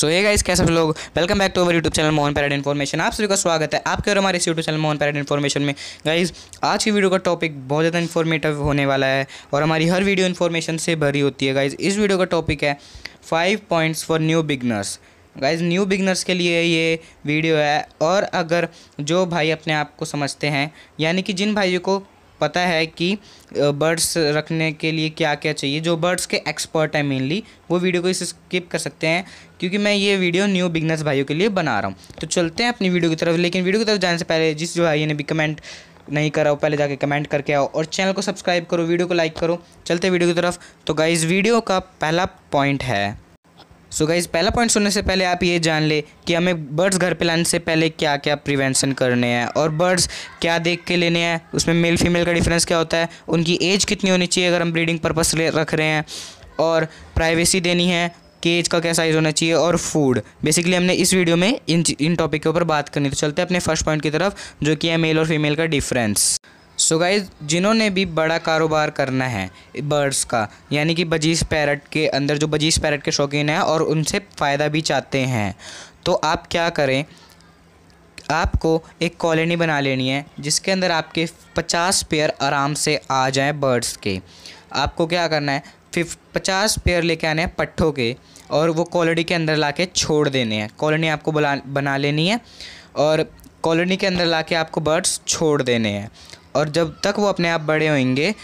सो ये गाइस कैसे लोग welcome back to our YouTube channel Mohan parrot information आप सभी का स्वागत है आपके और हमारे इस YouTube channel Mohan parrot information में गाइस आज की वीडियो का टॉपिक बहुत ज़्यादा इन्फॉर्मेटिव होने वाला है और हमारी हर वीडियो इन्फॉर्मेशन से भरी होती है गाइज इस वीडियो का टॉपिक है five points for new beginners guys new beginners के लिए ये वीडियो है और अगर जो भाई अपने आप को समझते हैं यानी कि जिन भाइयों को पता है कि बर्ड्स रखने के लिए क्या क्या चाहिए जो बर्ड्स के एक्सपर्ट हैं मेनली वो वीडियो को इसे स्किप कर सकते हैं क्योंकि मैं ये वीडियो न्यू बिगनर्स भाइयों के लिए बना रहा हूँ तो चलते हैं अपनी वीडियो की तरफ लेकिन वीडियो की तरफ जाने से पहले जिस जो भाई ने भी कमेंट नहीं करा हो पहले जाके कमेंट करके आओ और चैनल को सब्सक्राइब करो वीडियो को लाइक करो चलते वीडियो की तरफ तो गाइज़ वीडियो का पहला पॉइंट है सो so गाइज़ पहला पॉइंट सुनने से पहले आप ये जान ले कि हमें बर्ड्स घर पे लाने से पहले क्या क्या प्रिवेंशन करने हैं और बर्ड्स क्या देख के लेने हैं उसमें मेल फीमेल का डिफरेंस क्या होता है उनकी एज कितनी होनी चाहिए अगर हम ब्रीडिंग पर्पस रख रहे हैं और प्राइवेसी देनी है केज का क्या साइज़ होना चाहिए और फूड बेसिकली हमने इस वीडियो में इन इन टॉपिक के ऊपर बात करनी तो चलते हैं अपने फर्स्ट पॉइंट की तरफ जो कि है मेल और फीमेल का डिफरेंस सो so गाइज जिन्होंने भी बड़ा कारोबार करना है बर्ड्स का यानी कि बजीज पैरट के अंदर जो बजीज पैरट के शौकीन हैं और उनसे फ़ायदा भी चाहते हैं तो आप क्या करें आपको एक कॉलोनी बना लेनी है जिसके अंदर आपके 50 पेयर आराम से आ जाएं बर्ड्स के आपको क्या करना है फिफ पचास पेयर लेके आने हैं पट्ठों के और वो कॉलोनी के अंदर ला के छोड़ देने हैं कॉलोनी आपको बना बना लेनी है और कॉलोनी के अंदर ला के आपको बर्ड्स छोड़ देने हैं और जब तक वो अपने आप बड़े होंगे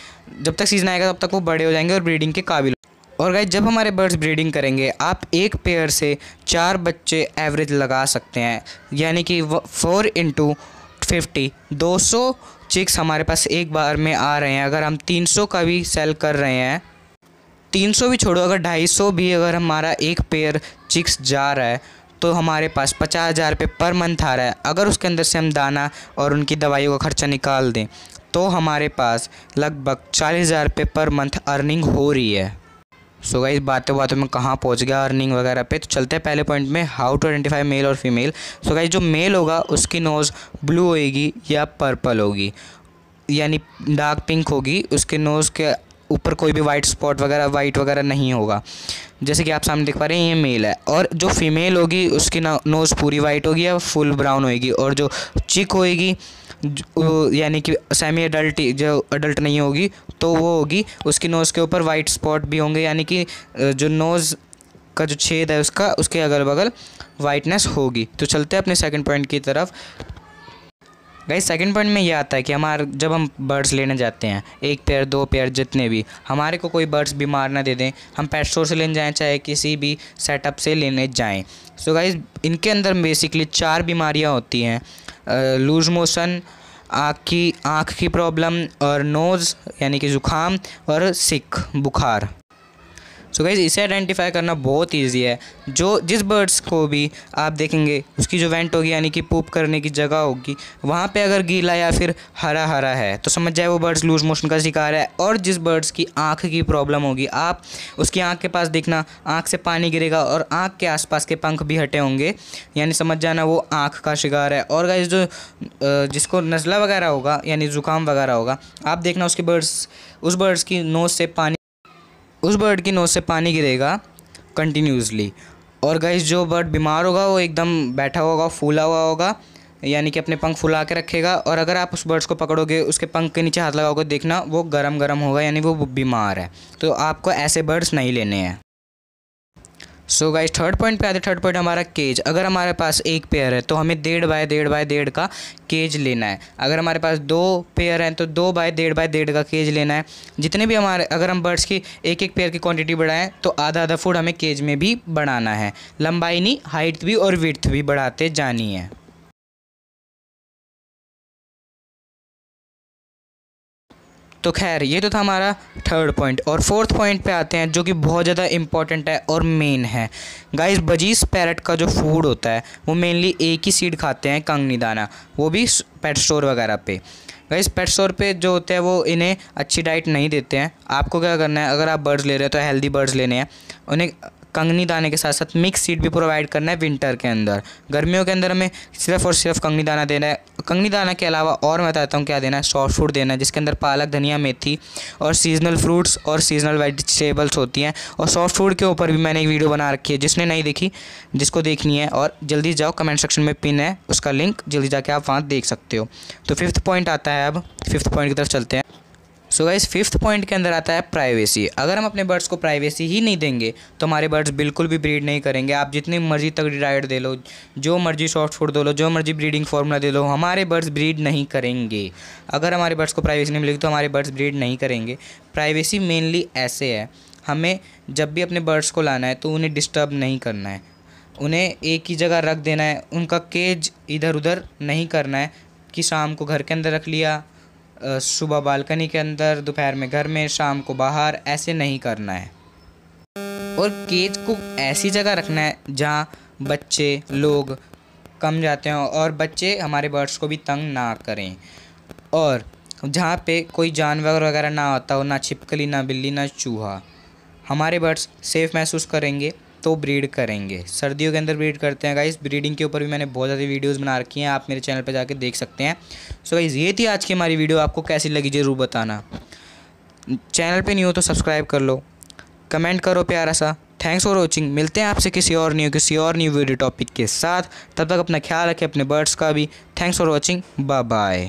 जब तक सीज़न आएगा तब तक वो बड़े हो जाएंगे और ब्रीडिंग के काबिल और गाइज जब हमारे बर्ड्स ब्रीडिंग करेंगे आप एक पेयर से चार बच्चे एवरेज लगा सकते हैं यानी कि फोर इंटू फिफ्टी दो सौ चिक्स हमारे पास एक बार में आ रहे हैं अगर हम तीन सौ का भी सेल कर रहे हैं तीन सौ भी छोड़ो अगर ढाई सौ भी अगर हमारा एक पेयर चिक्स जा रहा है तो हमारे पास पचास हज़ार रुपये पर मंथ आ रहा है अगर उसके अंदर से हम दाना और उनकी दवाइयों का खर्चा निकाल दें तो हमारे पास लगभग चालीस हज़ार रुपये पर मंथ अर्निंग हो रही है सो so गाइस बातों बातों में कहाँ पहुँच गया अर्निंग वगैरह पे तो चलते हैं पहले पॉइंट में हाउ टू आइडेंटिफाई मेल और फीमेल सो गई जो मेल होगा उसकी नोज़ ब्लू होएगी या पर्पल होगी यानी डार्क पिंक होगी उसके नोज़ के ऊपर कोई भी वाइट स्पॉट वगैरह वाइट वगैरह नहीं होगा जैसे कि आप सामने देख पा रहे हैं ये मेल है और जो फीमेल होगी उसकी नोज़ पूरी वाइट होगी या फुल ब्राउन होएगी और जो चिक होएगी यानी कि सेमी अडल्ट जो अडल्ट नहीं होगी तो वो होगी उसकी नोज़ के ऊपर वाइट स्पॉट भी होंगे यानी कि जो नोज़ का जो छेद है उसका उसके अगल बगल वाइटनेस होगी तो चलते हैं अपने सेकंड पॉइंट की तरफ गाइस सेकंड पॉइंट में ये आता है कि हमारे जब हम बर्ड्स लेने जाते हैं एक पेयर दो पेयर जितने भी हमारे को कोई बर्ड्स बीमार ना दे दें हम पेट स्टोर से लेने जाएँ चाहे किसी भी सेटअप से लेने जाएँ सो so गाइज इनके अंदर बेसिकली चार बीमारियाँ होती हैं लूज मोशन आँख की आँख की प्रॉब्लम और नोज़ यानी कि ज़ुकाम और सिक बुखार सो गाइज़ इसे आइडेंटिफाई करना बहुत ईजी है जो जिस बर्ड्स को भी आप देखेंगे उसकी जो वेंट होगी यानी कि पूप करने की जगह होगी वहाँ पे अगर गीला या फिर हरा हरा है तो समझ जाए वो बर्ड्स लूज मोशन का शिकार है और जिस बर्ड्स की आँख की प्रॉब्लम होगी आप उसकी आँख के पास देखना आँख से पानी गिरेगा और आँख के आस के पंख भी हटे होंगे यानी समझ जाना वो आँख का शिकार है और गाइज जो जिसको नज़ला वगैरह होगा यानी ज़ुकाम वगैरह होगा आप देखना उसके बर्ड्स उस बर्ड्स की नोज से पानी उस बर्ड की नोज से पानी गिरेगा कंटिन्यूसली और गाइस जो बर्ड बीमार होगा वो एकदम बैठा होगा फूला हुआ होगा यानी कि अपने पंख फुला के रखेगा और अगर आप उस बर्ड्स को पकड़ोगे उसके पंख के नीचे हाथ लगाओगे देखना वो गरम गरम होगा यानी वो बीमार है तो आपको ऐसे बर्ड्स नहीं लेने हैं सो गाइज थर्ड पॉइंट पे आते थर्ड पॉइंट हमारा केज अगर हमारे पास एक पेयर है तो हमें डेढ़ बाय डेढ़ बाय डेढ़ का केज लेना है अगर हमारे पास दो पेयर हैं तो दो बाय डेढ़ बाय डेढ़ का केज लेना है जितने भी हमारे अगर हम बर्ड्स की एक एक पेयर की क्वांटिटी बढ़ाएं तो आधा आधा फूड हमें केज में भी बढ़ाना है लंबाई नहीं हाइट भी और विर्थ भी बढ़ाते जानी है तो खैर ये तो था हमारा थर्ड पॉइंट और फोर्थ पॉइंट पे आते हैं जो कि बहुत ज़्यादा इंपॉर्टेंट है और मेन है गाइस बजीज पैरट का जो फूड होता है वो मेनली एक ही सीड खाते हैं कंगनी दाना वो भी पेट स्टोर वगैरह पे गाइस पेट स्टोर पे जो होते हैं वो इन्हें अच्छी डाइट नहीं देते हैं आपको क्या करना है अगर आप बर्ड्स ले रहे हो तो हेल्दी बर्ड्स लेने हैं उन्हें कंगनी दाने के साथ साथ मिक्स सीड भी प्रोवाइड करना है विंटर के अंदर गर्मियों के अंदर हमें सिर्फ और सिर्फ कंगनी दाना देना है कंगनी दाना के अलावा और मैं बताता हूँ क्या देना है सॉफ्ट फूड देना है जिसके अंदर पालक धनिया मेथी और सीजनल फ्रूट्स और सीजनल वेजिटेबल्स होती हैं और सॉफ्ट फूड के ऊपर भी मैंने एक वीडियो बना रखी है जिसने नहीं देखी जिसको देखनी है और जल्दी जाओ कमेंट सेक्शन में पिन है उसका लिंक जल्दी जाके आप वहाँ देख सकते हो तो फिफ्थ पॉइंट आता है अब फिफ्थ पॉइंट की तरफ चलते हैं सो गाइज फिफ्थ पॉइंट के अंदर आता है प्राइवेसी अगर हम अपने बर्ड्स को प्राइवेसी ही नहीं देंगे तो हमारे बर्ड्स बिल्कुल भी ब्रीड नहीं करेंगे आप जितनी मर्जी तगड़ी डाइट दे लो जो मर्जी सॉफ्ट फूड दे लो जो मर्जी ब्रीडिंग फार्मूला दे लो हमारे बर्ड्स ब्रीड नहीं करेंगे अगर हमारे बर्ड्स को प्राइवेसी नहीं मिलेगी तो हमारे बर्ड्स ब्रीड नहीं करेंगे प्राइवेसी मेनली ऐसे है हमें जब भी अपने बर्ड्स को लाना है तो उन्हें डिस्टर्ब नहीं करना है उन्हें एक ही जगह रख देना है उनका केज इधर उधर नहीं करना है कि शाम को घर के अंदर रख लिया सुबह बालकनी के अंदर दोपहर में घर में शाम को बाहर ऐसे नहीं करना है और केज को ऐसी जगह रखना है जहाँ बच्चे लोग कम जाते हैं और बच्चे हमारे बर्ड्स को भी तंग ना करें और जहाँ पे कोई जानवर वगैरह ना आता हो ना छिपकली ना बिल्ली ना चूहा हमारे बर्ड्स सेफ़ महसूस करेंगे तो ब्रीड करेंगे सर्दियों के अंदर ब्रीड करते हैं गाइस ब्रीडिंग के ऊपर भी मैंने बहुत ज़्यादा वीडियोस बना रखी हैं आप मेरे चैनल पर जाके देख सकते हैं सो गाइज़ ये थी आज की हमारी वीडियो आपको कैसी लगी ज़रूर बताना चैनल पर नहीं हो तो सब्सक्राइब कर लो कमेंट करो प्यारा सा थैंक्स फॉर वॉचिंग मिलते हैं आपसे किसी और न्यू किसी और न्यू वीडियो टॉपिक के साथ तब तक अपना ख्याल रखें अपने बर्ड्स का भी thanks for watching bye bye